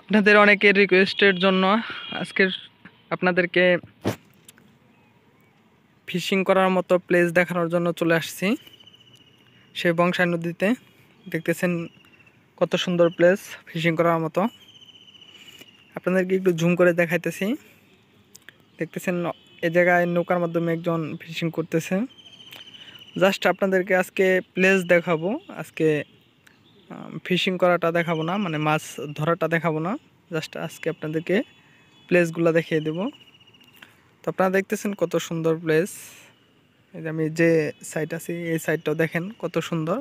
আপনাদের অনেকের রিকোয়েস্টের জন্য আজকের আপনাদেরকে ফিশিং করার মতো প্লেস দেখানোর জন্য চলে আসছি সে বংশাই নদীতে দেখতেছেন কত সুন্দর প্লেস ফিশিং করার মতো আপনাদেরকে একটু জুম করে দেখাইতেছি দেখতেছেন এ জায়গায় নৌকার মাধ্যমে একজন ফিশিং করতেছে জাস্ট আপনাদেরকে আজকে প্লেস দেখাবো আজকে ফিশিং করাটা দেখাবো না মানে মাছ ধরাটা দেখাবো না জাস্ট আজকে আপনাদেরকে প্লেসগুলো দেখিয়ে দেব তো আপনারা দেখতেছেন কত সুন্দর প্লেস আমি যে সাইড আছি এই সাইডটাও দেখেন কত সুন্দর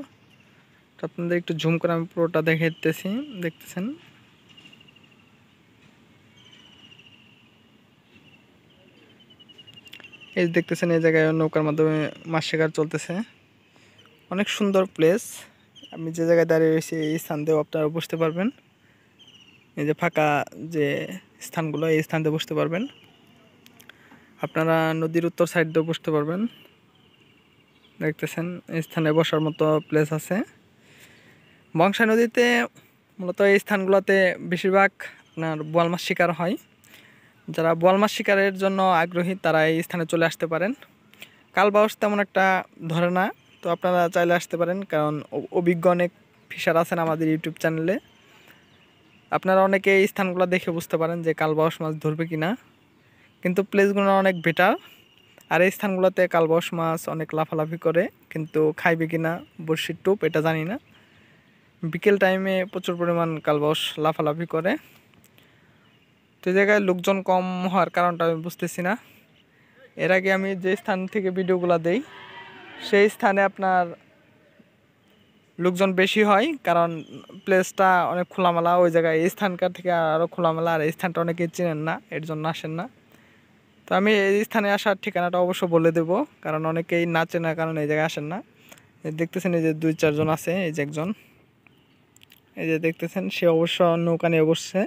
তো আপনাদের একটু ঝুম করে আমি পুরোটা দেখে দিতেছি দেখতেছেন এই দেখতেছেন এই জায়গায় নৌকার মাধ্যমে মাছ শিকার চলতেছে অনেক সুন্দর প্লেস আমি যে জায়গায় দাঁড়িয়ে রয়েছি এই স্থান দিয়েও আপনারা বসতে পারবেন এই যে ফাঁকা যে স্থানগুলো এই স্থান দিয়ে বসতে পারবেন আপনারা নদীর উত্তর সাইড দিয়েও বসতে পারবেন দেখতেছেন এই স্থানে বসার মতো প্লেস আছে বংশা নদীতে মূলত এই স্থানগুলোতে বেশিরভাগ আপনার বোয়াল মাছ শিকার হয় যারা বোয়াল মাছ শিকারের জন্য আগ্রহী তারা এই স্থানে চলে আসতে পারেন কালবাউস তেমন একটা ধরে না তো আপনারা চাইলে আসতে পারেন কারণ অভিজ্ঞ অনেক ফিশার আছেন আমাদের ইউটিউব চ্যানেলে আপনারা অনেকে এই স্থানগুলো দেখে বুঝতে পারেন যে কালবাউস মাছ ধরবে কি না কিন্তু প্লেসগুলো অনেক বেটার আর এই স্থানগুলোতে কালবাউস মাছ অনেক লাফালাফি করে কিন্তু খাইবে কি না বর্ষির টুপ এটা জানি না বিকেল টাইমে প্রচুর পরিমাণ কালবাউস লাফালাফি করে তো এই জায়গায় লোকজন কম হওয়ার কারণটা আমি বুঝতেছি না এর আগে আমি যে স্থান থেকে ভিডিওগুলো দেই সেই স্থানে আপনার লোকজন বেশি হয় কারণ প্লেসটা অনেক খোলামেলা ওই জায়গায় এই স্থানকার থেকে আরও খোলামেলা আর এই স্থানটা অনেকে চেনেন না এর জন্য আসেন না তো আমি এই স্থানে আসার ঠিকানাটা অবশ্য বলে দেব কারণ অনেকেই না চেনার কারণে এই জায়গায় আসেন না দেখতেছেন এই যে দুই চারজন আছে এই যে একজন এই যে দেখতেছেন সে অবশ্য নৌকা নিয়ে বসছে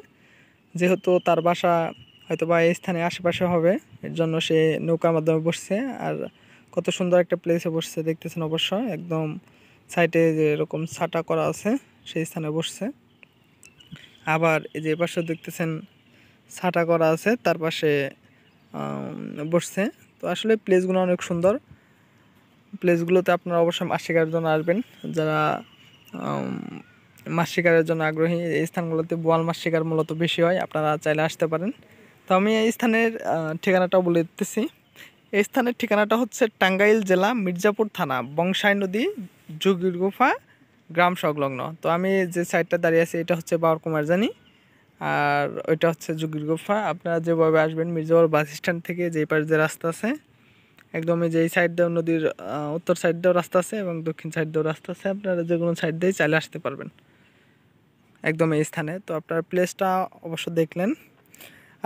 যেহেতু তার বাসা হয়তো বা এই স্থানে আশেপাশে হবে এর জন্য সে নৌকার মাধ্যমে বসছে আর কত সুন্দর একটা প্লেসে বসছে দেখতেছেন অবশ্য একদম সাইডে যে এরকম ছাটা করা আছে সেই স্থানে বসছে আবার এই যে পাশে দেখতেছেন ছাটা করা আছে তার পাশে বসছে তো আসলে প্লেসগুলো অনেক সুন্দর প্লেসগুলোতে আপনারা অবশ্যই মাসিকার জন্য আসবেন যারা মাসিকারের জন্য আগ্রহী এই স্থানগুলোতে বোয়াল মাসিকার শিকার মূলত বেশি হয় আপনারা চাইলে আসতে পারেন তো আমি এই স্থানের ঠিকানাটাও বলে দিতেছি এই স্থানের ঠিকানাটা হচ্ছে টাঙ্গাইল জেলা মির্জাপুর থানা বংশাই নদী গুফা গ্রাম সংলগ্ন তো আমি যে সাইডটা দাঁড়িয়ে আছি এটা হচ্ছে কুমার কুমারজানি আর ওইটা হচ্ছে গুফা আপনারা যেভাবে আসবেন মির্জাপুর বাস স্ট্যান্ড থেকে যেই পাশে যে রাস্তা আছে একদমই যে এই সাইড দিয়েও নদীর উত্তর সাইড দিয়েও রাস্তা আছে এবং দক্ষিণ সাইড দিয়েও রাস্তা আছে আপনারা যে কোনো সাইড দিয়েই চালে আসতে পারবেন একদম এই স্থানে তো আপনার প্লেসটা অবশ্য দেখলেন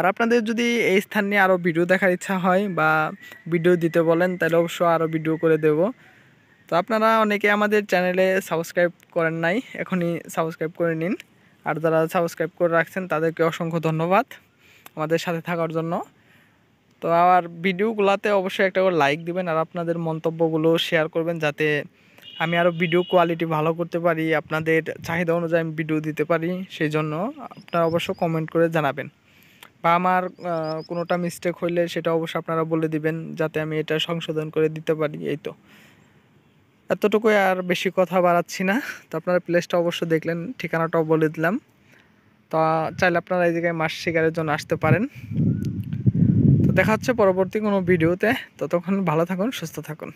আর আপনাদের যদি এই স্থান নিয়ে আরও ভিডিও দেখার ইচ্ছা হয় বা ভিডিও দিতে বলেন তাহলে অবশ্য আরও ভিডিও করে দেব তো আপনারা অনেকে আমাদের চ্যানেলে সাবস্ক্রাইব করেন নাই এখনই সাবস্ক্রাইব করে নিন আর যারা সাবস্ক্রাইব করে রাখছেন তাদেরকে অসংখ্য ধন্যবাদ আমাদের সাথে থাকার জন্য তো আর ভিডিওগুলোতে অবশ্যই একটা করে লাইক দিবেন আর আপনাদের মন্তব্যগুলো শেয়ার করবেন যাতে আমি আরও ভিডিও কোয়ালিটি ভালো করতে পারি আপনাদের চাহিদা অনুযায়ী আমি ভিডিও দিতে পারি সেই জন্য আপনারা অবশ্য কমেন্ট করে জানাবেন বা আমার কোনোটা মিস্টেক হইলে সেটা অবশ্যই আপনারা বলে দিবেন যাতে আমি এটা সংশোধন করে দিতে পারি এই তো এতটুকুই আর বেশি কথা বাড়াচ্ছি না তো আপনারা প্লেসটা অবশ্য দেখলেন ঠিকানাটাও বলে দিলাম তো চাইলে আপনারা এই জায়গায় মাস শিকারের জন্য আসতে পারেন তো দেখা হচ্ছে পরবর্তী কোনো ভিডিওতে ততক্ষণ ভালো থাকুন সুস্থ থাকুন